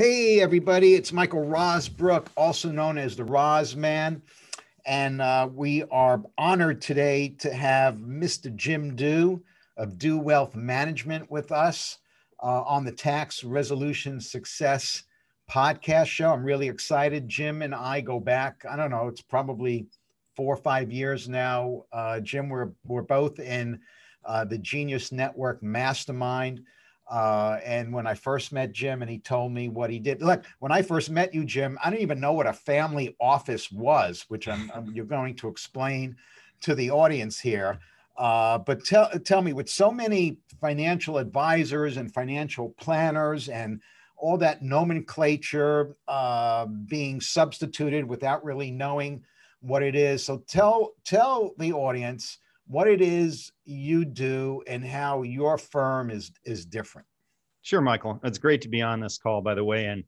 Hey, everybody, it's Michael Rosbrook, also known as the Roz Man. And uh, we are honored today to have Mr. Jim Dew of Dew Wealth Management with us uh, on the Tax Resolution Success podcast show. I'm really excited. Jim and I go back, I don't know, it's probably four or five years now. Uh, Jim, we're, we're both in uh, the Genius Network Mastermind uh, and when I first met Jim and he told me what he did, look, when I first met you, Jim, I didn't even know what a family office was, which I'm, I'm you're going to explain to the audience here. Uh, but tell, tell me, with so many financial advisors and financial planners and all that nomenclature uh, being substituted without really knowing what it is, so tell, tell the audience what it is you do and how your firm is is different Sure, Michael. It's great to be on this call, by the way. And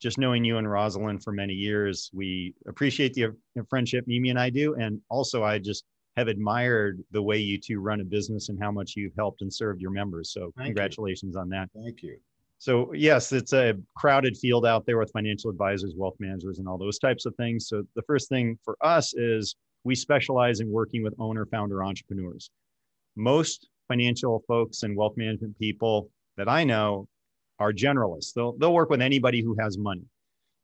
just knowing you and Rosalind for many years, we appreciate the friendship Mimi and I do. And also, I just have admired the way you two run a business and how much you've helped and served your members. So, Thank congratulations you. on that. Thank you. So, yes, it's a crowded field out there with financial advisors, wealth managers, and all those types of things. So, the first thing for us is we specialize in working with owner, founder, entrepreneurs. Most financial folks and wealth management people that I know are generalists. They'll, they'll work with anybody who has money.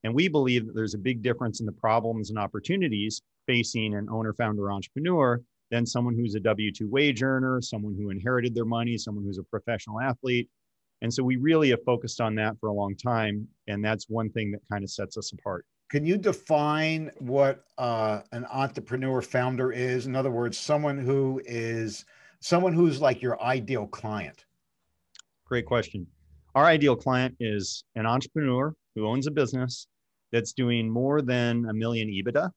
And we believe that there's a big difference in the problems and opportunities facing an owner, founder, entrepreneur than someone who's a W 2 wage earner, someone who inherited their money, someone who's a professional athlete. And so we really have focused on that for a long time. And that's one thing that kind of sets us apart. Can you define what uh, an entrepreneur founder is? In other words, someone who is someone who's like your ideal client. Great question. Our ideal client is an entrepreneur who owns a business that's doing more than a million EBITDA,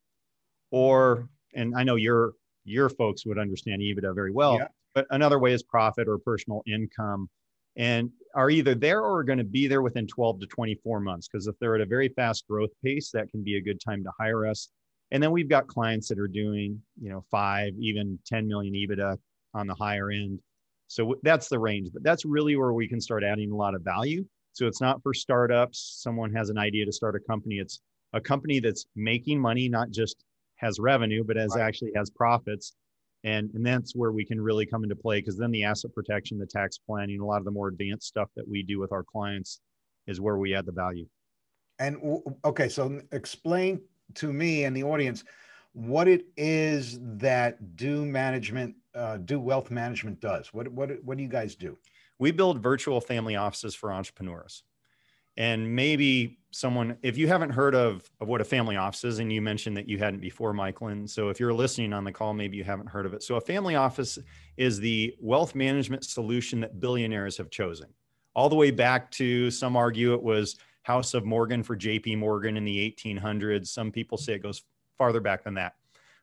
or and I know your your folks would understand EBITDA very well, yeah. but another way is profit or personal income, and are either there or going to be there within 12 to 24 months. Because if they're at a very fast growth pace, that can be a good time to hire us. And then we've got clients that are doing you know five, even 10 million EBITDA on the higher end so that's the range, but that's really where we can start adding a lot of value. So it's not for startups. Someone has an idea to start a company. It's a company that's making money, not just has revenue, but as right. actually has profits. And, and that's where we can really come into play because then the asset protection, the tax planning, a lot of the more advanced stuff that we do with our clients is where we add the value. And okay, so explain to me and the audience what it is that due management uh, do Wealth Management does? What, what, what do you guys do? We build virtual family offices for entrepreneurs. And maybe someone, if you haven't heard of, of what a family office is, and you mentioned that you hadn't before, Michael, so if you're listening on the call, maybe you haven't heard of it. So, a family office is the wealth management solution that billionaires have chosen, all the way back to some argue it was House of Morgan for JP Morgan in the 1800s. Some people say it goes farther back than that.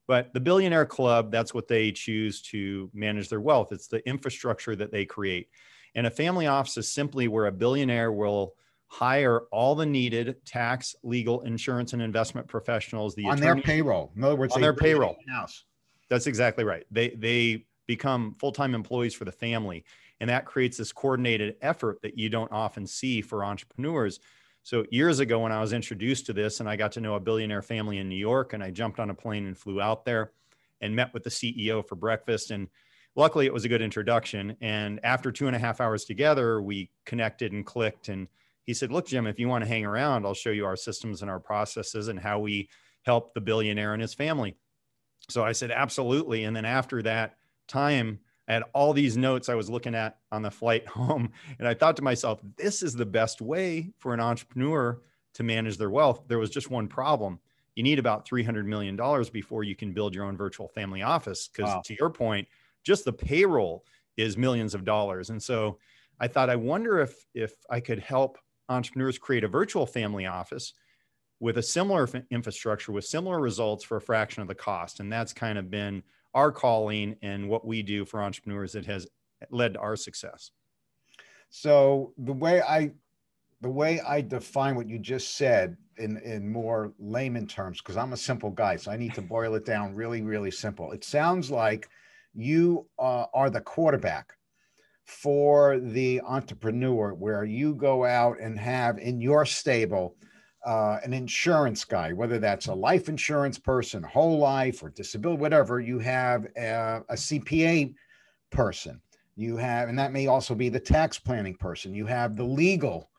But the billionaire club, that's what they choose to manage their wealth. It's the infrastructure that they create. And a family office is simply where a billionaire will hire all the needed tax, legal, insurance, and investment professionals. The on attorney, their payroll. In other words, on their payroll. House. That's exactly right. They they become full-time employees for the family. And that creates this coordinated effort that you don't often see for entrepreneurs so years ago, when I was introduced to this and I got to know a billionaire family in New York, and I jumped on a plane and flew out there and met with the CEO for breakfast. And luckily, it was a good introduction. And after two and a half hours together, we connected and clicked. And he said, Look, Jim, if you want to hang around, I'll show you our systems and our processes and how we help the billionaire and his family. So I said, Absolutely. And then after that time, I had all these notes I was looking at on the flight home. And I thought to myself, this is the best way for an entrepreneur to manage their wealth. There was just one problem. You need about $300 million before you can build your own virtual family office. Because wow. to your point, just the payroll is millions of dollars. And so I thought, I wonder if, if I could help entrepreneurs create a virtual family office with a similar infrastructure with similar results for a fraction of the cost. And that's kind of been our calling and what we do for entrepreneurs that has led to our success. So the way I the way I define what you just said in in more layman terms, because I'm a simple guy, so I need to boil it down really, really simple. It sounds like you uh, are the quarterback for the entrepreneur, where you go out and have in your stable uh, an insurance guy, whether that's a mm. life insurance person, whole life or disability, whatever, you have a, a CPA person. You have, and that may also be the tax planning person. You have the legal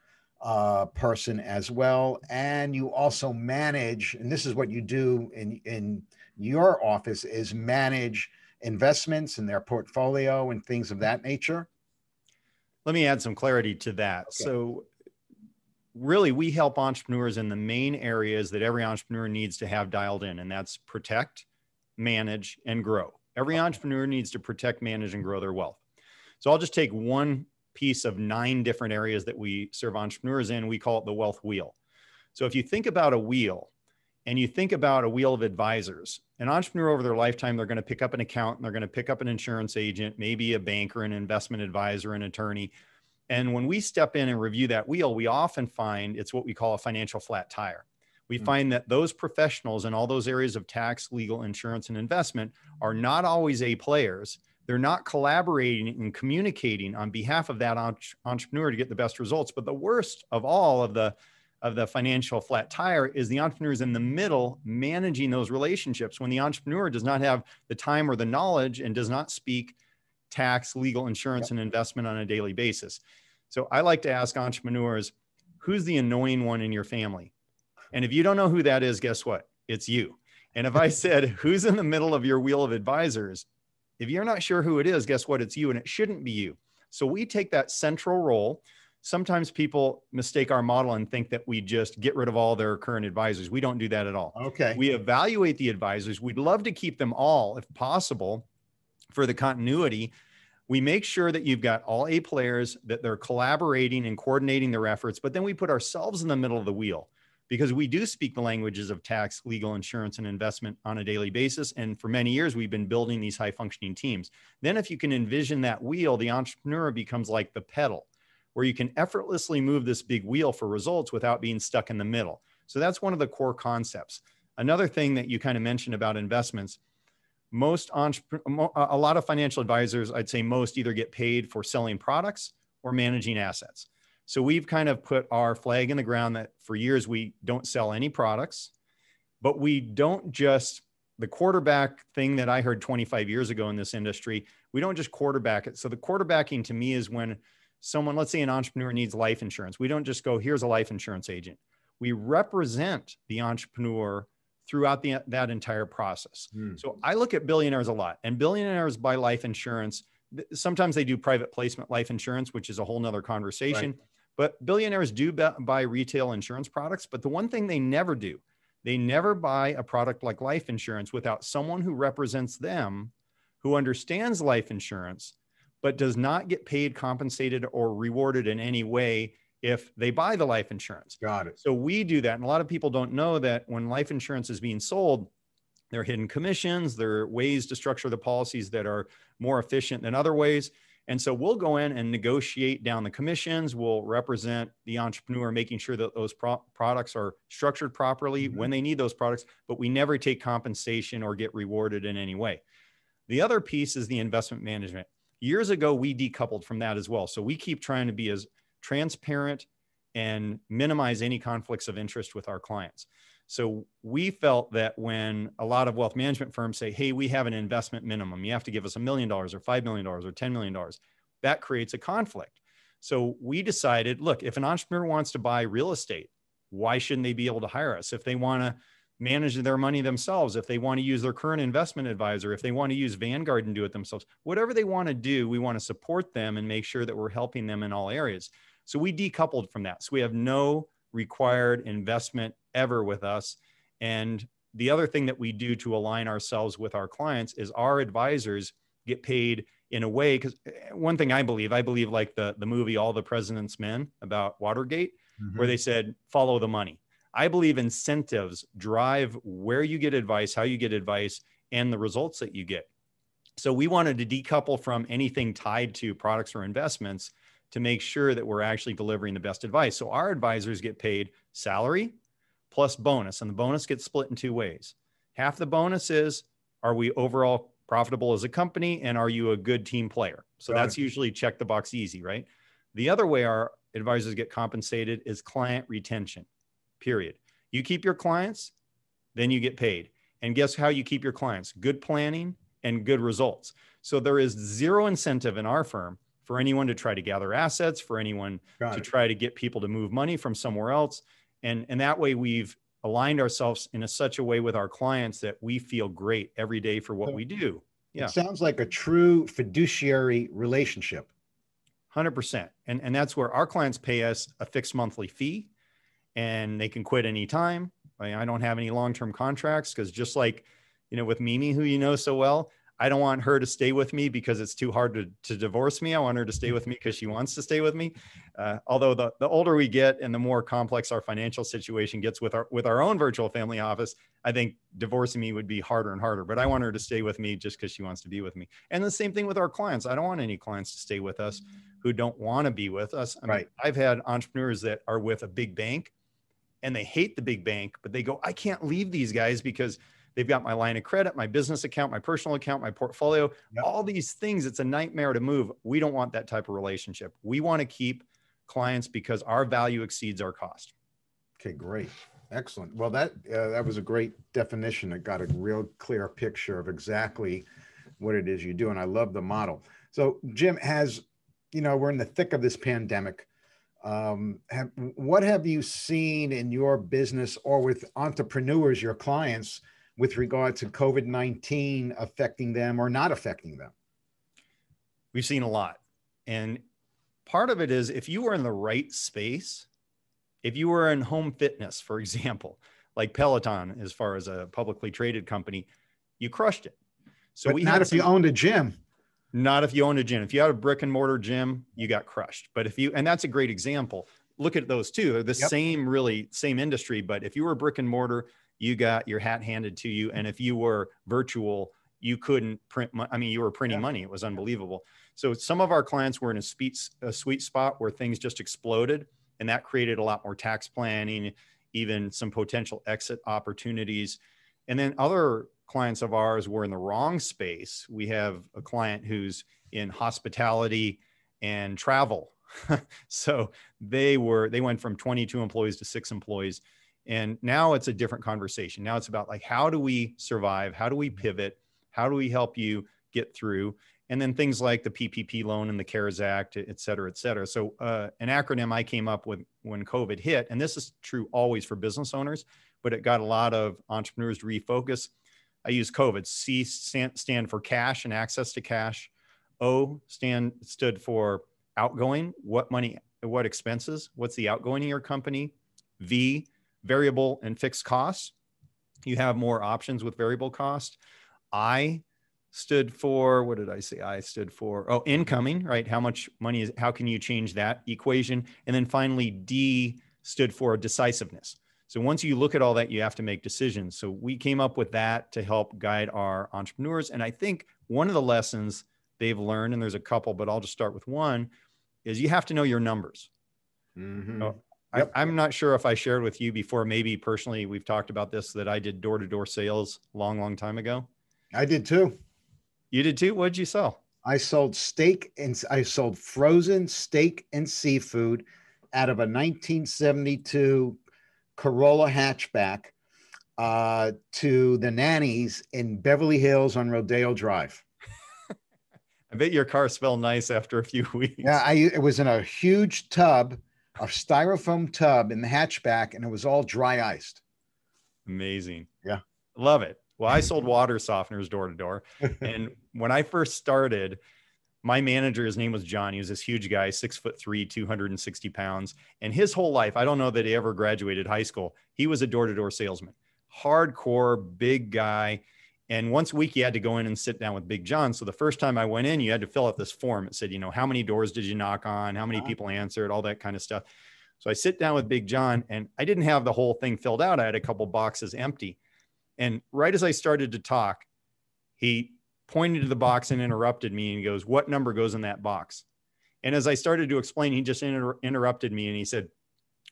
uh, person as well, and you also manage. And this is what you do in in your office is manage investments and their portfolio and things of that nature. Let me add some clarity to that. Okay. So really we help entrepreneurs in the main areas that every entrepreneur needs to have dialed in and that's protect manage and grow every entrepreneur needs to protect manage and grow their wealth so i'll just take one piece of nine different areas that we serve entrepreneurs in we call it the wealth wheel so if you think about a wheel and you think about a wheel of advisors an entrepreneur over their lifetime they're going to pick up an and they're going to pick up an insurance agent maybe a banker an investment advisor an attorney and when we step in and review that wheel, we often find it's what we call a financial flat tire. We mm-hmm. find that those professionals in all those areas of tax, legal, insurance, and investment are not always A players. They're not collaborating and communicating on behalf of that entrepreneur to get the best results. But the worst of all of the of the financial flat tire is the entrepreneurs in the middle managing those relationships when the entrepreneur does not have the time or the knowledge and does not speak tax, legal, insurance, and investment on a daily basis. So I like to ask entrepreneurs, who's the annoying one in your family? And if you don't know who that is, guess what? It's you. And if I said, who's in the middle of your wheel of advisors? If you're not sure who it is, guess what? It's you and it shouldn't be you. So we take that central role. Sometimes people mistake our model and think that we just get rid of all their current advisors. We don't do that at all. Okay. We evaluate the advisors. We'd love to keep them all if possible for the continuity we make sure that you've got all A players, that they're collaborating and coordinating their efforts, but then we put ourselves in the middle of the wheel because we do speak the languages of tax, legal, insurance, and investment on a daily basis. And for many years, we've been building these high functioning teams. Then, if you can envision that wheel, the entrepreneur becomes like the pedal, where you can effortlessly move this big wheel for results without being stuck in the middle. So, that's one of the core concepts. Another thing that you kind of mentioned about investments most a lot of financial advisors i'd say most either get paid for selling products or managing assets so we've kind of put our flag in the ground that for years we don't sell any products but we don't just the quarterback thing that i heard 25 years ago in this industry we don't just quarterback it so the quarterbacking to me is when someone let's say an entrepreneur needs life insurance we don't just go here's a life insurance agent we represent the entrepreneur throughout the, that entire process. Hmm. So I look at billionaires a lot, and billionaires buy life insurance. Sometimes they do private placement life insurance, which is a whole nother conversation. Right. But billionaires do buy retail insurance products. But the one thing they never do, they never buy a product like life insurance without someone who represents them, who understands life insurance, but does not get paid, compensated, or rewarded in any way if they buy the life insurance. Got it. So we do that. And a lot of people don't know that when life insurance is being sold, there are hidden commissions, there are ways to structure the policies that are more efficient than other ways. And so we'll go in and negotiate down the commissions. We'll represent the entrepreneur, making sure that those pro- products are structured properly mm-hmm. when they need those products, but we never take compensation or get rewarded in any way. The other piece is the investment management. Years ago, we decoupled from that as well. So we keep trying to be as transparent, and minimize any conflicts of interest with our clients. So we felt that when a lot of wealth management firms say, hey, we have an investment minimum, you have to give us a million dollars or $5 million or $10 million, that creates a conflict. So we decided look, if an entrepreneur wants to buy real estate, why shouldn't they be able to hire us? If they want to manage their money themselves, if they want to use their current investment advisor, if they want to use Vanguard and do it themselves, whatever they want to do, we want to support them and make sure that we're helping them in all areas. So we decoupled from that. So we have no required investment ever with us. And the other thing that we do to align ourselves with our clients is our advisors get paid in a way because eh, one thing i believe i believe like the, the movie all the president's men about watergate mm-hmm. where they said follow the money i believe incentives drive where you get advice how you get advice and the results that you get so we wanted to decouple from anything tied to products or investments to make sure that we're actually delivering the best advice. So our advisors get paid salary plus bonus, and the bonus gets split in two ways. Half the bonus is are we overall profitable as a company and are you a good team player? So Got that's it. usually check the box easy, right? The other way our advisors get compensated is client retention, period. You keep your clients, then you get paid. And guess how you keep your clients? Good planning and good results. So there is zero incentive in our firm for anyone to try to gather assets, for anyone Got to it. try to get people to move money from somewhere else. And, and that way we've aligned ourselves in a, such a way with our clients that we feel great every day for what so we do. Yeah. It sounds like a true fiduciary relationship. 100%. And, and that's where our clients pay us a fixed monthly fee and they can quit anytime. I, mean, I don't have any long-term contracts because just like, you know, with Mimi, who you know so well, I don't want her to stay with me because it's too hard to, to divorce me. I want her to stay mm-hmm. with me because she wants to stay with me. Uh, although the, the older we get and the more complex our financial situation gets with our with our own virtual family office, I think divorcing me would be harder and harder. But I want her to stay with me just because she wants to be with me. And the same thing with our clients. I don't want any clients to stay with us mm-hmm. who don't want to be with us. I mean, right. I've had entrepreneurs that are with a big bank and they hate the big bank, but they go, I can't leave these guys because – They've got my line of credit, my business account, my personal account, my portfolio, yep. all these things. It's a nightmare to move. We don't want that type of relationship. We want to keep clients because our value exceeds our cost. Okay, great. Excellent. Well, that uh, that was a great definition. It got a real clear picture of exactly what it is you do, and I love the model. So, Jim has, you know, we're in the thick of this pandemic. Um, have, what have you seen in your business or with entrepreneurs, your clients, with regard to COVID 19 affecting them or not affecting them? We've seen a lot. And part of it is if you were in the right space, if you were in home fitness, for example, like Peloton, as far as a publicly traded company, you crushed it. So but we not if some, you owned a gym. Not if you owned a gym. If you had a brick and mortar gym, you got crushed. But if you, and that's a great example. Look at those two. They're the yep. same, really, same industry. But if you were brick and mortar, you got your hat handed to you. And if you were virtual, you couldn't print. Mo- I mean, you were printing yeah. money. It was unbelievable. So some of our clients were in a, a sweet spot where things just exploded, and that created a lot more tax planning, even some potential exit opportunities. And then other clients of ours were in the wrong space. We have a client who's in hospitality and travel. so they were they went from 22 employees to 6 employees and now it's a different conversation. Now it's about like, how do we survive? How do we mm-hmm. pivot? How do we help you get through? And then things like the PPP loan and the CARES Act, et cetera, et cetera. So, uh, an acronym I came up with when COVID hit, and this is true always for business owners, but it got a lot of entrepreneurs to refocus. I use COVID. C stand for cash and access to cash. O stand stood for outgoing. What money? What expenses? What's the outgoing in your company? V variable and fixed costs. You have more options with variable cost. I stood for what did I say? I stood for oh incoming, right? How much money is how can you change that equation? And then finally D stood for decisiveness. So once you look at all that, you have to make decisions. So we came up with that to help guide our entrepreneurs. And I think one of the lessons they've learned, and there's a couple, but I'll just start with one, is you have to know your numbers. Mm-hmm. Oh, Yep. I, am not sure if I shared with you before. Maybe personally, we've talked about this that I did door to door sales long, long time ago. I did too. You did too. What'd you sell? I sold steak and I sold frozen steak and seafood out of a 1972 Corolla hatchback uh, to the nannies in Beverly Hills on Rodeo Drive. I bet your car smelled nice after a few weeks. Yeah, I, it was in a huge tub a styrofoam tub in the hatchback and it was all dry iced. Amazing. Yeah. Love it. Well, I sold water softeners door to door. And when I first started, my manager, his name was John. He was this huge guy, six foot three, 260 pounds. And his whole life, I don't know that he ever graduated high school. He was a door to door salesman, hardcore, big guy. And once a week, you had to go in and sit down with Big John. So the first time I went in, you had to fill out this form. It said, you know, how many doors did you knock on? How many uh-huh. people answered? All that kind of stuff. So I sit down with Big John and I didn't have the whole thing filled out. I had a couple boxes empty. And right as I started to talk, he pointed to the box and interrupted me and he goes, What number goes in that box? And as I started to explain, he just inter- interrupted me and he said,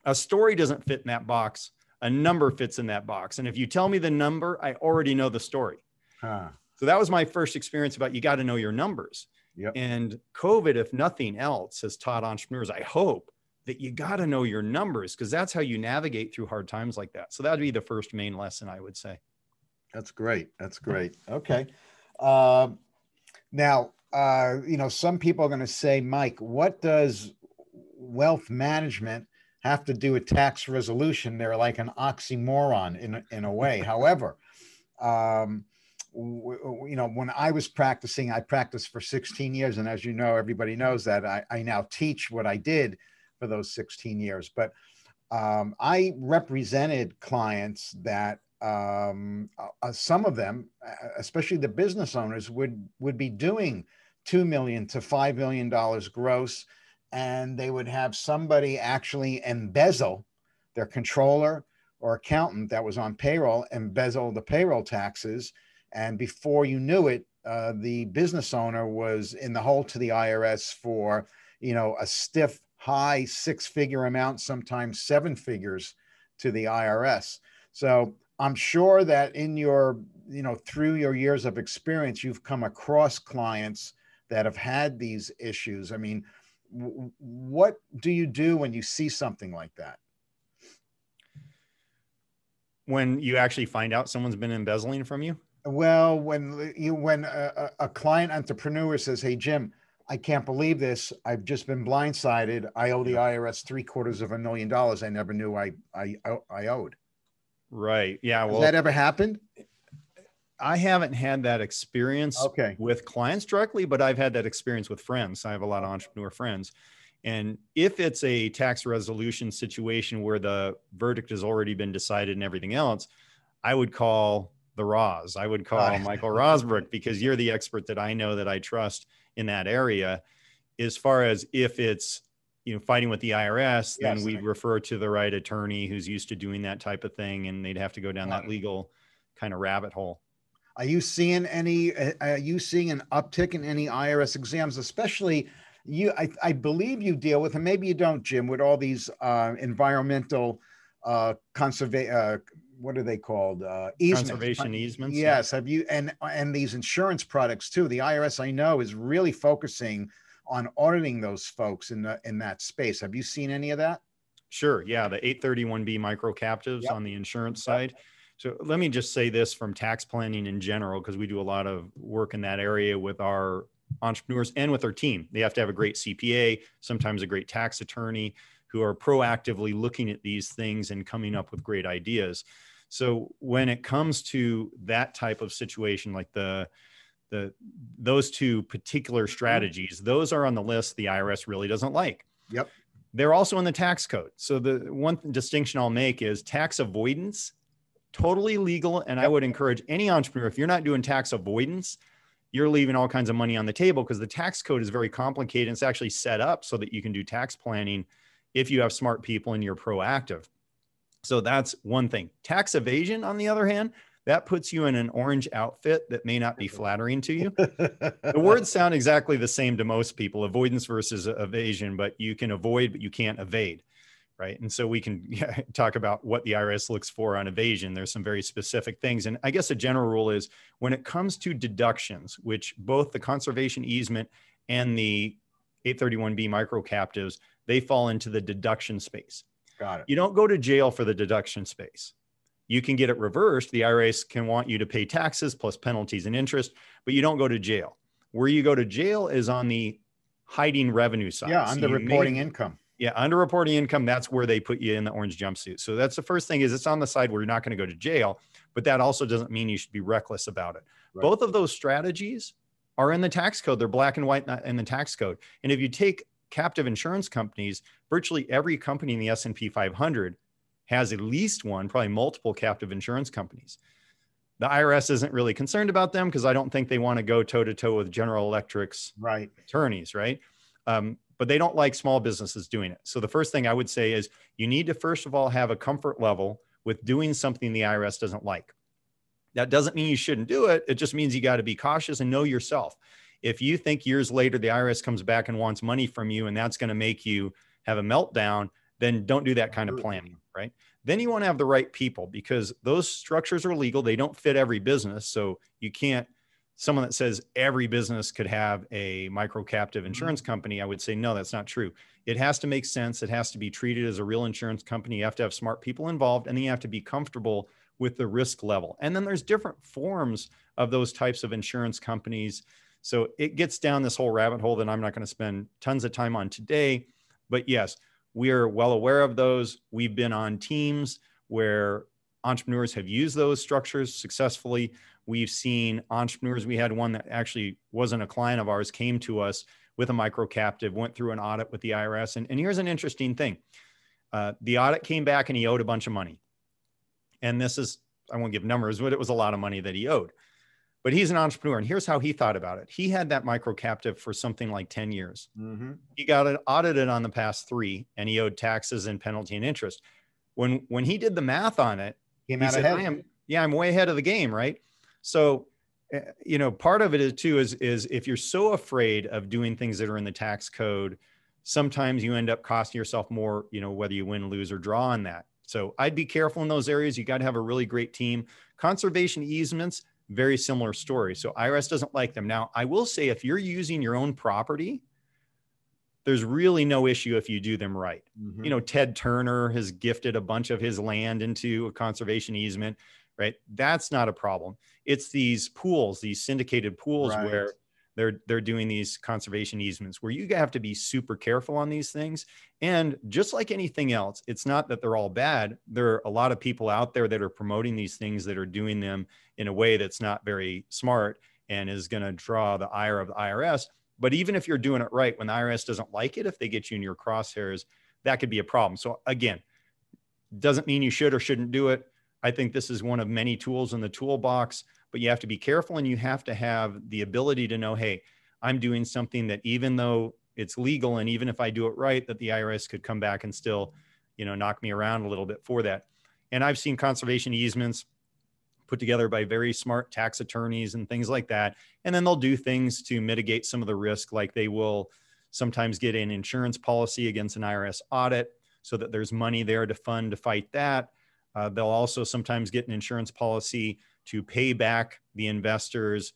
A story doesn't fit in that box. A number fits in that box. And if you tell me the number, I already know the story. Huh. So that was my first experience about you got to know your numbers. Yep. And COVID, if nothing else, has taught entrepreneurs, I hope, that you got to know your numbers because that's how you navigate through hard times like that. So that'd be the first main lesson I would say. That's great. That's great. Okay. Um, now, uh, you know, some people are going to say, Mike, what does wealth management have to do with tax resolution? They're like an oxymoron in, in a way. However, um, you know, when I was practicing, I practiced for 16 years. And as you know, everybody knows that I, I now teach what I did for those 16 years. But um, I represented clients that um, uh, some of them, uh, especially the business owners, would, would be doing 2 million to $5 million gross. And they would have somebody actually embezzle their controller or accountant that was on payroll, embezzle the payroll taxes and before you knew it, uh, the business owner was in the hole to the IRS for, you know, a stiff high six figure amount, sometimes seven figures to the IRS. So I'm sure that in your, you know, through your years of experience, you've come across clients that have had these issues. I mean, w- what do you do when you see something like that? When you actually find out someone's been embezzling from you? Well, when you when a, a client entrepreneur says, "Hey Jim, I can't believe this. I've just been blindsided. I owe the IRS three quarters of a million dollars. I never knew I I I owed." Right. Yeah. Well, Has that ever happened? I haven't had that experience okay. with clients directly, but I've had that experience with friends. I have a lot of entrepreneur friends. And if it's a tax resolution situation where the verdict has already been decided and everything else, I would call the Roz. I would call Michael Rosbrook because you're the expert that I know that I trust in that area. As far as if it's you know fighting with the IRS, yes, then we'd refer to the right attorney who's used to doing that type of thing, and they'd have to go down that legal kind of rabbit hole. Are you seeing any? Are you seeing an uptick in any IRS exams, especially? You, I, I believe you deal with, and maybe you don't, Jim, with all these uh, environmental uh, conserva- uh, what are they called? Uh, easements. Conservation easements. Yes. Have you and and these insurance products too? The IRS I know is really focusing on auditing those folks in the, in that space. Have you seen any of that? Sure. Yeah, the 831b micro captives yep. on the insurance side. So let me just say this from tax planning in general, because we do a lot of work in that area with our entrepreneurs and with our team. They have to have a great CPA, sometimes a great tax attorney, who are proactively looking at these things and coming up with great ideas. So when it comes to that type of situation, like the the those two particular mm-hmm. strategies, those are on the list the IRS really doesn't like. Yep. They're also in the tax code. So the one distinction I'll make is tax avoidance, totally legal. And yep. I would encourage any entrepreneur, if you're not doing tax avoidance, you're leaving all kinds of money on the table because the tax code is very complicated. It's actually set up so that you can do tax planning if you have smart people and you're proactive. So that's one thing. Tax evasion, on the other hand, that puts you in an orange outfit that may not be flattering to you. the words sound exactly the same to most people avoidance versus evasion, but you can avoid, but you can't evade. Right. And so we can talk about what the IRS looks for on evasion. There's some very specific things. And I guess a general rule is when it comes to deductions, which both the conservation easement and the 831B micro captives, they fall into the deduction space. Got it. You don't go to jail for the deduction space. You can get it reversed. The IRS can want you to pay taxes plus penalties and interest, but you don't go to jail. Where you go to jail is on the hiding revenue side. Yeah, under so reporting may, income. Yeah, under reporting income, that's where they put you in the orange jumpsuit. So that's the first thing is it's on the side where you're not going to go to jail, but that also doesn't mean you should be reckless about it. Right. Both of those strategies are in the tax code. They're black and white in the tax code. And if you take captive insurance companies, virtually every company in the S&P 500 has at least one, probably multiple captive insurance companies. The IRS isn't really concerned about them because I don't think they want to go toe to toe with General Electric's right. attorneys, right? Um, but they don't like small businesses doing it. So the first thing I would say is you need to first of all have a comfort level with doing something the IRS doesn't like. That doesn't mean you shouldn't do it. It just means you got to be cautious and know yourself if you think years later the IRS comes back and wants money from you and that's going to make you have a meltdown, then don't do that kind of planning, right? Then you want to have the right people because those structures are legal. They don't fit every business. So you can't, someone that says every business could have a micro captive mm-hmm. insurance company, I would say, no, that's not true. It has to make sense. It has to be treated as a real insurance company. You have to have smart people involved and then you have to be comfortable with the risk level. And then there's different forms of those types of insurance companies so it gets down this whole rabbit hole that I'm not going to spend tons of time on today. But yes, we are well aware of those. We've been on teams where entrepreneurs have used those structures successfully. We've seen entrepreneurs. We had one that actually wasn't a client of ours, came to us with a micro captive, went through an audit with the IRS. And, and here's an interesting thing uh, the audit came back and he owed a bunch of money. And this is, I won't give numbers, but it was a lot of money that he owed but he's an entrepreneur and here's how he thought about it he had that micro captive for something like 10 years mm-hmm. he got it audited on the past three and he owed taxes and penalty and interest when when he did the math on it he said, "I am, yeah i'm way ahead of the game right so eh, you know part of it is too is is if you're so afraid of doing things that are in the tax code sometimes you end up costing yourself more you know whether you win lose or draw on that so i'd be careful in those areas you got to have a really great team conservation easements very similar story. So IRS doesn't like them. Now, I will say if you're using your own property, there's really no issue if you do them right. Mm-hmm. You know, Ted Turner has gifted a bunch of his land into a conservation easement, right? That's not a problem. It's these pools, these syndicated pools right. where they're they're doing these conservation easements where you have to be super careful on these things and just like anything else it's not that they're all bad there are a lot of people out there that are promoting these things that are doing them in a way that's not very smart and is going to draw the ire of the IRS but even if you're doing it right when the IRS doesn't like it if they get you in your crosshairs that could be a problem so again doesn't mean you should or shouldn't do it i think this is one of many tools in the toolbox but you have to be careful and you have to have the ability to know, hey, I'm doing something that even though it's legal and even if I do it right, that the IRS could come back and still, you know, knock me around a little bit for that. And I've seen conservation easements put together by very smart tax attorneys and things like that. And then they'll do things to mitigate some of the risk, like they will sometimes get an insurance policy against an IRS audit so that there's money there to fund to fight that. Uh, they'll also sometimes get an insurance policy to pay back the investors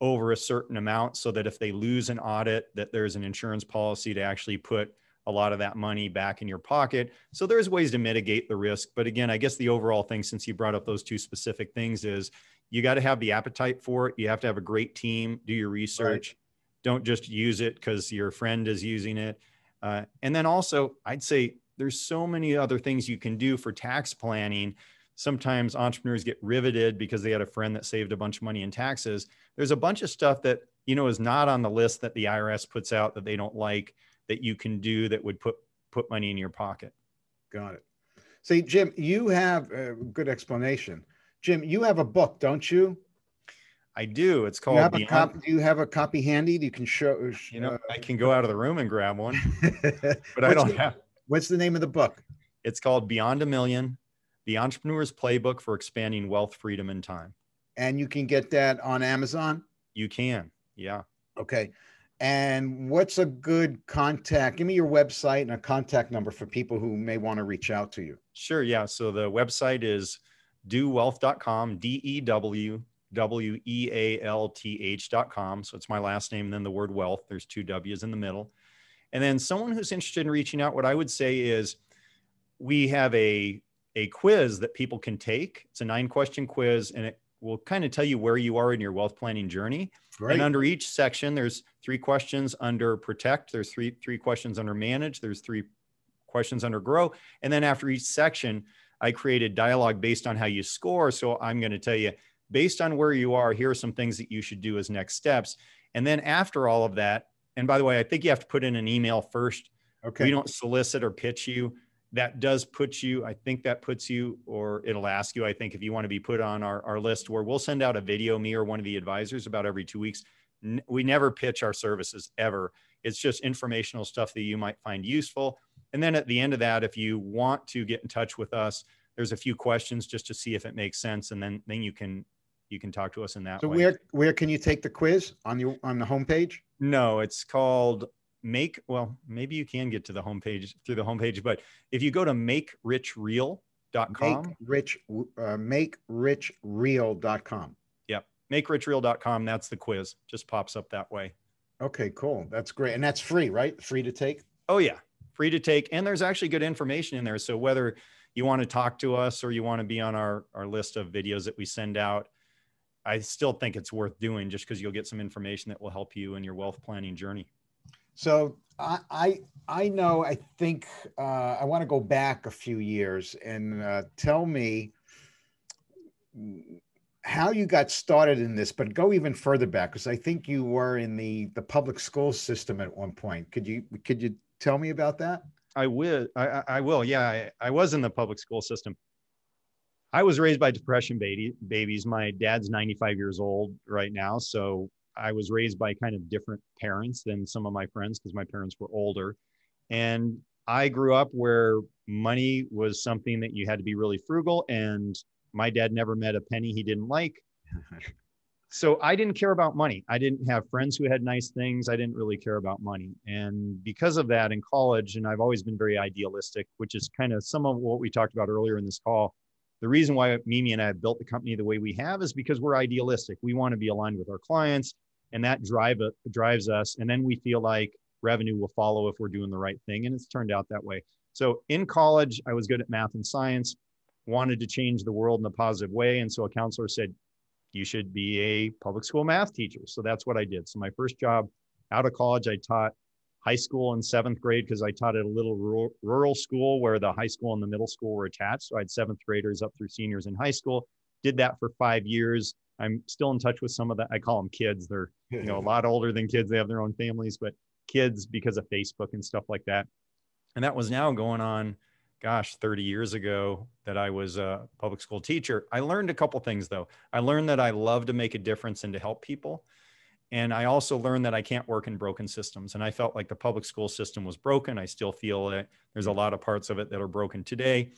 over a certain amount so that if they lose an audit that there's an insurance policy to actually put a lot of that money back in your pocket so there's ways to mitigate the risk but again i guess the overall thing since you brought up those two specific things is you got to have the appetite for it you have to have a great team do your research right. don't just use it because your friend is using it uh, and then also i'd say there's so many other things you can do for tax planning sometimes entrepreneurs get riveted because they had a friend that saved a bunch of money in taxes. There's a bunch of stuff that you know is not on the list that the IRS puts out that they don't like that you can do that would put put money in your pocket. Got it. See, Jim, you have a uh, good explanation. Jim, you have a book, don't you? I do. It's called. You have a do you have a copy handy? You can show. Uh, you know, I can go out of the room and grab one, but I don't the, have. What's the name of the book? It's called Beyond a Million: the Entrepreneur's Playbook for Expanding Wealth, Freedom, and Time. And you can get that on Amazon? You can, yeah. Okay. And what's a good contact? Give me your website and a contact number for people who may want to reach out to you. Sure, yeah. So the website is dowealth.com, D E W W E A L T H.com. So it's my last name, then the word wealth. There's two W's in the middle. And then someone who's interested in reaching out, what I would say is we have a a quiz that people can take. It's a nine question quiz and it will kind of tell you where you are in your wealth planning journey. Great. And under each section, there's three questions under protect, there's three, three questions under manage, there's three questions under grow. And then after each section, I created dialogue based on how you score. So I'm going to tell you, based on where you are, here are some things that you should do as next steps. And then after all of that, and by the way, I think you have to put in an email first. Okay. We don't solicit or pitch you that does put you, I think that puts you, or it'll ask you, I think, if you want to be put on our, our list where we'll send out a video, me or one of the advisors, about every two weeks. N- we never pitch our services ever. It's just informational stuff that you might find useful. And then at the end of that, if you want to get in touch with us, there's a few questions just to see if it makes sense. And then, then you can you can talk to us in that. So way. where where can you take the quiz on your on the homepage? No, it's called make well maybe you can get to the homepage through the homepage but if you go to make rich uh, make rich real.com yep real.com that's the quiz just pops up that way okay cool that's great and that's free right free to take oh yeah free to take and there's actually good information in there so whether you want to talk to us or you want to be on our our list of videos that we send out i still think it's worth doing just because you'll get some information that will help you in your wealth planning journey so I, I, I know, I think uh, I want to go back a few years and uh, tell me how you got started in this, but go even further back because I think you were in the the public school system at one point. Could you could you tell me about that? I will. I, I will. Yeah, I, I, was in the public school system. I was raised by depression baby, babies. My dad's 95 years old right now, so I was raised by kind of different parents than some of my friends because my parents were older. And I grew up where money was something that you had to be really frugal. And my dad never met a penny he didn't like. so I didn't care about money. I didn't have friends who had nice things. I didn't really care about money. And because of that in college, and I've always been very idealistic, which is kind of some of what we talked about earlier in this call. The reason why Mimi and I have built the company the way we have is because we're idealistic. We want to be aligned with our clients and that drive uh, drives us and then we feel like revenue will follow if we're doing the right thing and it's turned out that way so in college i was good at math and science wanted to change the world in a positive way and so a counselor said you should be a public school math teacher so that's what i did so my first job out of college i taught high school in seventh grade because i taught at a little rural, rural school where the high school and the middle school were attached so i had seventh graders up through seniors in high school did that for five years I'm still in touch with some of the, I call them kids. They're, you know, a lot older than kids. They have their own families, but kids because of Facebook and stuff like that. And that was now going on, gosh, 30 years ago that I was a public school teacher. I learned a couple things though. I learned that I love to make a difference and to help people. And I also learned that I can't work in broken systems. And I felt like the public school system was broken. I still feel it. there's a lot of parts of it that are broken today.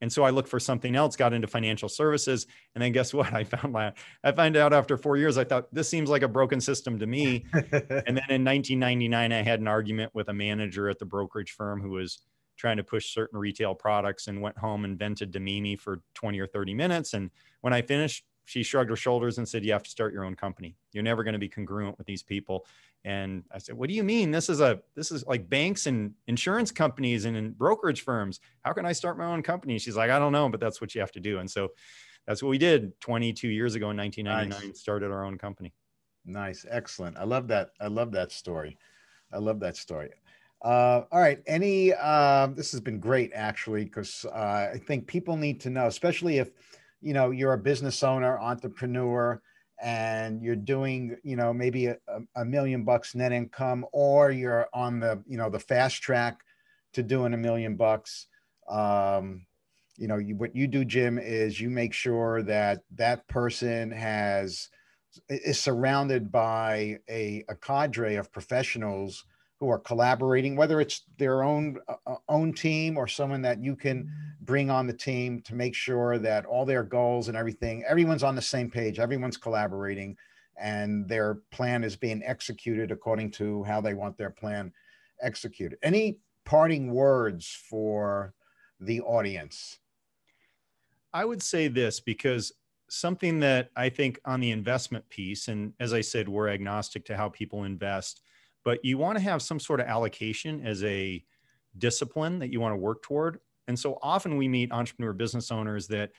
And so I looked for something else, got into financial services. And then guess what? I found my, I find out after four years, I thought this seems like a broken system to me. and then in 1999, I had an argument with a manager at the brokerage firm who was trying to push certain retail products and went home and vented to Mimi for 20 or 30 minutes. And when I finished, she shrugged her shoulders and said, You have to start your own company. You're never going to be congruent with these people. And I said, What do you mean? This is a this is like banks and insurance companies and, brokerage firms. How can I start my own company? she's like, I don't know, but that's what you have to do. And so that's what we did 22 years ago in 1999 nice. started our own company nice excellent i love that i love that story i love that story uh, all right any uh, this has been great actually because uh, i think people need to know especially if you know you're a business owner entrepreneur and you're doing you know maybe a, a, million bucks net income or you're on the you know the fast track to doing a million bucks um, you know you, what you do jim is you make sure that that person has is surrounded by a, a cadre of professionals who are collaborating, whether it's their own uh, uh, own team or someone that you can bring on the team to make sure that all their goals and everything, everyone's on the same page, everyone's collaborating, and their plan is being executed according to how they want their plan executed. Any parting words for the audience? I would say this because something that I think on the investment piece, and as I said, we're agnostic to how people invest but you want to have some sort of allocation as a discipline that you want to work toward. And so often we meet entrepreneur business owners that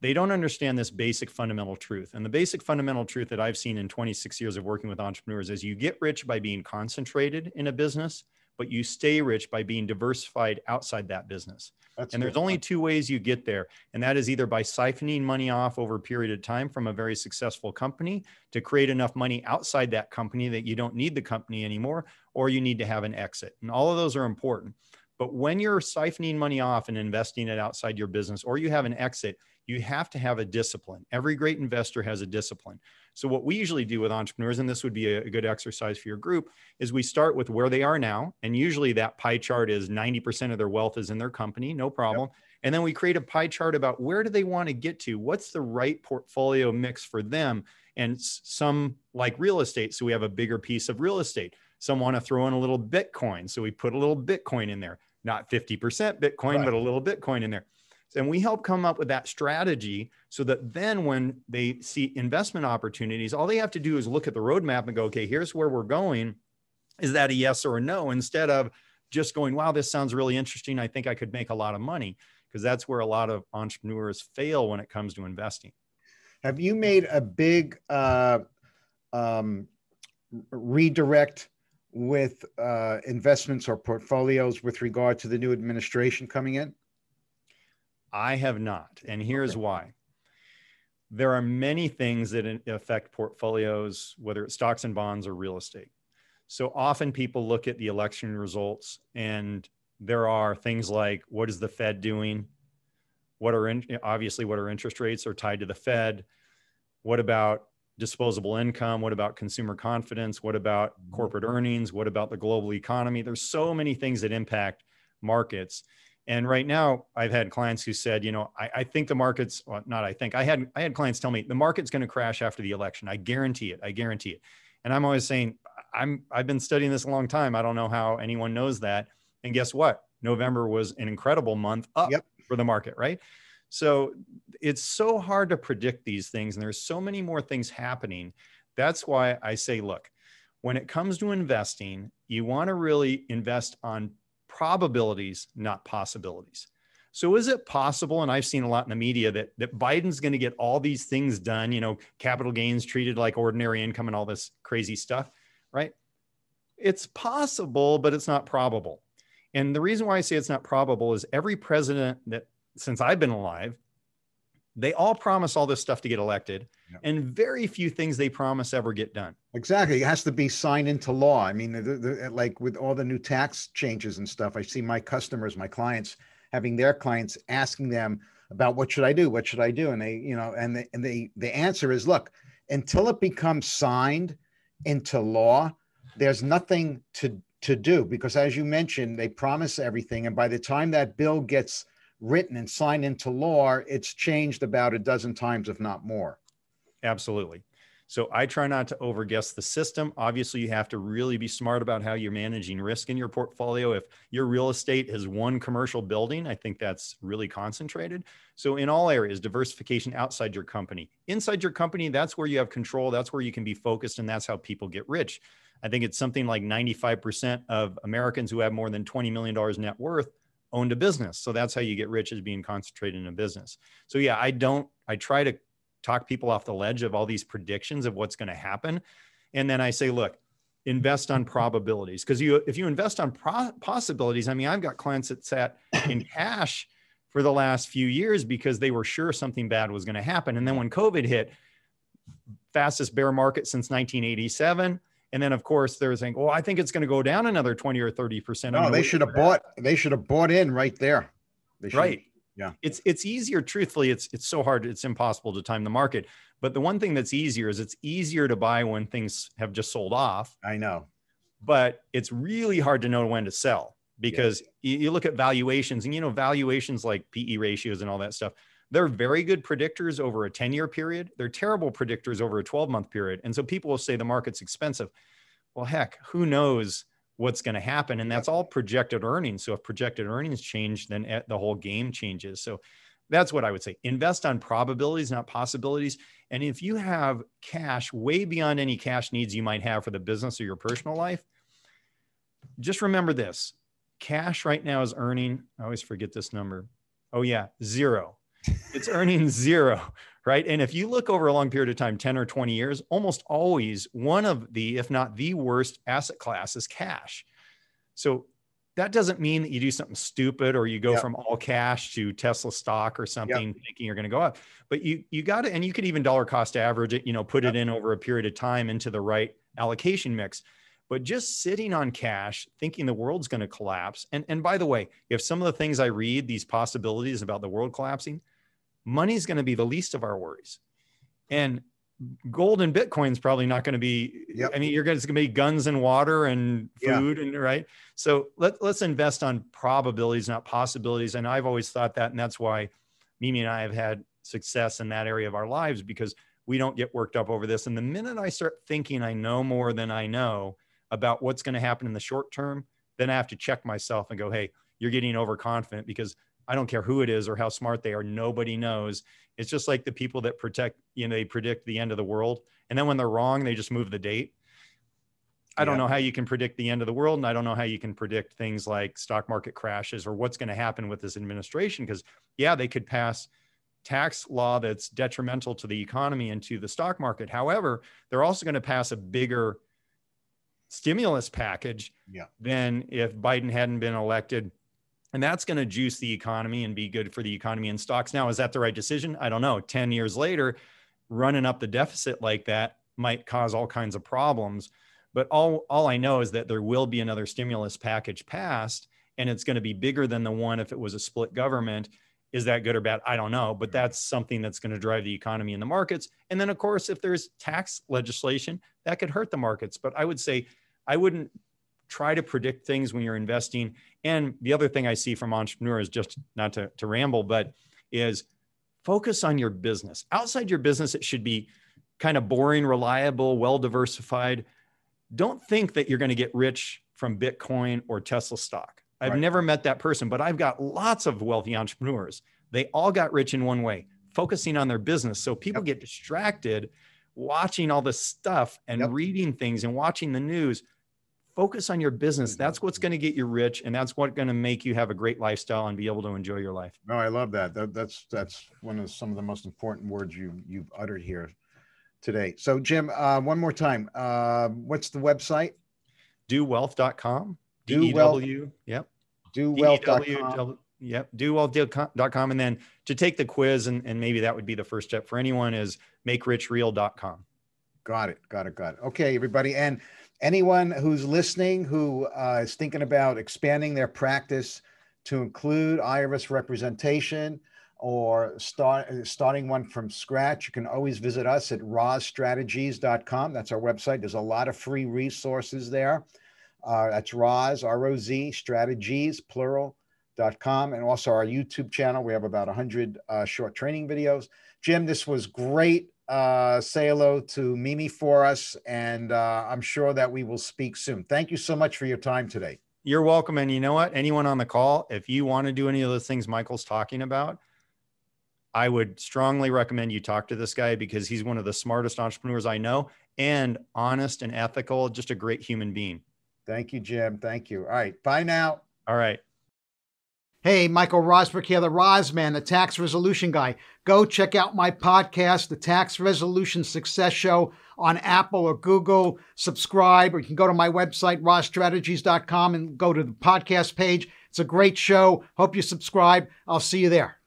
they don't understand this basic fundamental truth. And the basic fundamental truth that I've seen in 26 years of working with entrepreneurs is you get rich by being concentrated in a business but you stay rich by being diversified outside that business. That's and good. there's only two ways you get there. And that is either by siphoning money off over a period of time from a very successful company to create enough money outside that company that you don't need the company anymore, or you need to have an exit. And all of those are important. But when you're siphoning money off and investing it outside your business, or you have an exit, you have to have a discipline. Every great investor has a discipline. So, what we usually do with entrepreneurs, and this would be a good exercise for your group, is we start with where they are now. And usually that pie chart is 90% of their wealth is in their company, no problem. Yep. And then we create a pie chart about where do they want to get to? What's the right portfolio mix for them? And some like real estate. So, we have a bigger piece of real estate. Some want to throw in a little Bitcoin. So, we put a little Bitcoin in there, not 50% Bitcoin, right. but a little Bitcoin in there and we help come up with that strategy so that then when they see investment opportunities, all they have to do is look at the roadmap and go, okay, here's where we're going. Is that a yes or a no? Instead of just going, wow, this sounds really interesting. I think I could make a lot of money. Because that's where a lot of entrepreneurs fail when it comes to investing. Have you made a big uh, um, redirect with uh, investments or portfolios with regard to the new administration coming in? I have not. And here's okay. why there are many things that affect portfolios, whether it's stocks and bonds or real estate. So often people look at the election results, and there are things like what is the Fed doing? What are in, obviously what are interest rates are tied to the Fed? What about disposable income? What about consumer confidence? What about mm-hmm. corporate earnings? What about the global economy? There's so many things that impact markets. And right now, I've had clients who said, you know, I, I think the market's well, not. I think I had I had clients tell me the market's going to crash after the election. I guarantee it. I guarantee it. And I'm always saying, I'm I've been studying this a long time. I don't know how anyone knows that. And guess what? November was an incredible month up yep. for the market, right? So it's so hard to predict these things, and there's so many more things happening. That's why I say, look, when it comes to investing, you want to really invest on probabilities, not possibilities. So is it possible, and I've seen a lot in the media, that, that Biden's going to get all these things done, you know, capital gains treated like ordinary income and all this crazy stuff, right? It's possible, but it's not probable. And the reason why I say it's not probable is every president that since I've been alive they all promise all this stuff to get elected, and very few things they promise ever get done. Exactly. It has to be signed into law. I mean, the, the, like with all the new tax changes and stuff, I see my customers, my clients, having their clients asking them about what should I do? What should I do? And they, you know, and they, and they, the answer is look, until it becomes signed into law, there's nothing to, to do because as you mentioned, they promise everything. And by the time that bill gets written and signed into law, it's changed about a dozen times, if not more. Absolutely. So I try not to overguess the system. Obviously, you have to really be smart about how you're managing risk in your portfolio. If your real estate is one commercial building, I think that's really concentrated. So in all areas, diversification outside your company. Inside your company, that's where you have control, that's where you can be focused and that's how people get rich. I think it's something like 95% of Americans who have more than $20 million net worth owned a business. So that's how you get rich is being concentrated in a business. So yeah, I don't, I try to talk people off the ledge of all these predictions of what's going to happen. And then I say, look, invest on probabilities. Cause you, if you invest on pro- possibilities, I mean, I've got clients that sat in cash for the last few years because they were sure something bad was going to happen. And then when COVID hit, fastest bear market since 1987, and then of course they're saying, "Well, I think it's going to go down another twenty or thirty percent." Oh, they should have bought. They should have bought in right there. Right. Yeah. It's it's easier. Truthfully, it's it's so hard. It's impossible to time the market. But the one thing that's easier is it's easier to buy when things have just sold off. I know. But it's really hard to know when to sell because you look at valuations and you know valuations like PE ratios and all that stuff they're very good predictors over a 10 year period. They're terrible predictors over a 12 month period. And so people will say the market's expensive. Well, heck, who knows what's going to happen? And that's all projected earnings. So if projected earnings change, then the whole game changes. So that's what I would say. Invest on probabilities, not possibilities. And if you have cash way beyond any cash needs you might have for the business or your personal life, just remember this cash right now is earning, I always forget this number. Oh, yeah, zero it's earning zero right and if you look over a long period of time 10 or 20 years almost always one of the if not the worst asset class is cash so that doesn't mean that you do something stupid or you go yep. from all cash to tesla stock or something yep. thinking you're going to go up but you you got to and you could even dollar cost average it you know put yep. it in over a period of time into the right allocation mix but just sitting on cash thinking the world's going to collapse and and by the way if some of the things i read these possibilities about the world collapsing money's going to be the least of our worries. And gold and Bitcoin's probably not going to be, yep. I mean, you're going to be guns and water and food yeah. and right. So let, let's invest on probabilities, not possibilities. And I've always thought that. And that's why Mimi and I have had success in that area of our lives because we don't get worked up over this. And the minute I start thinking I know more than I know about what's going to happen in the short term, then I have to check myself and go, hey, you're getting overconfident because I don't care who it is or how smart they are. Nobody knows. It's just like the people that protect, you know, they predict the end of the world. And then when they're wrong, they just move the date. I yeah. don't know how you can predict the end of the world. And I don't know how you can predict things like stock market crashes or what's going to happen with this administration. Because, yeah, they could pass tax law that's detrimental to the economy and to the stock market. However, they're also going to pass a bigger stimulus package yeah. than if Biden hadn't been elected and that's going to juice the economy and be good for the economy and stocks. Now, is that the right decision? I don't know. 10 years later, running up the deficit like that might cause all kinds of problems. But all, all I know is that there will be another stimulus package passed, and it's going to be bigger than the one if it was a split government. Is that good or bad? I don't know, but that's something that's going to drive the economy and the markets. And then, of course, if there's tax legislation, that could hurt the markets. But I would say I wouldn't try to predict things when you're investing. And the other thing I see from entrepreneurs, just not to, to ramble, but is focus on your business. Outside your business, it should be kind of boring, reliable, well diversified. Don't think that you're going to get rich from Bitcoin or Tesla stock. I've right. never met that person, but I've got lots of wealthy entrepreneurs. They all got rich in one way, focusing on their business. So people yep. get distracted watching all this stuff and yep. reading things and watching the news Focus on your business. That's what's going to get you rich, and that's what's going to make you have a great lifestyle and be able to enjoy your life. No, I love that. that that's that's one of some of the most important words you you've uttered here today. So, Jim, uh, one more time, uh, what's the website? Dowealth.com. Do wealth. Yep. Dowealth.com. Yep. Dowealth.com. And then to take the quiz, and, and maybe that would be the first step for anyone, is makerichreal.com. Got it. Got it. Got it. Okay, everybody. And anyone who's listening who uh, is thinking about expanding their practice to include IRS representation or start, starting one from scratch, you can always visit us at rozstrategies.com. That's our website. There's a lot of free resources there. Uh, that's Roz, R O Z, strategies, plural, dot com, and also our YouTube channel. We have about 100 uh, short training videos. Jim, this was great uh, say hello to Mimi for us, and uh, I'm sure that we will speak soon. Thank you so much for your time today. You're welcome. And you know what? Anyone on the call, if you want to do any of those things Michael's talking about, I would strongly recommend you talk to this guy because he's one of the smartest entrepreneurs I know and honest and ethical, just a great human being. Thank you, Jim. Thank you. All right. Bye now. All right. Hey, Michael Rosberg here, the Rosman, the tax resolution guy. Go check out my podcast, The Tax Resolution Success Show, on Apple or Google. Subscribe, or you can go to my website, RosStrategies.com, and go to the podcast page. It's a great show. Hope you subscribe. I'll see you there.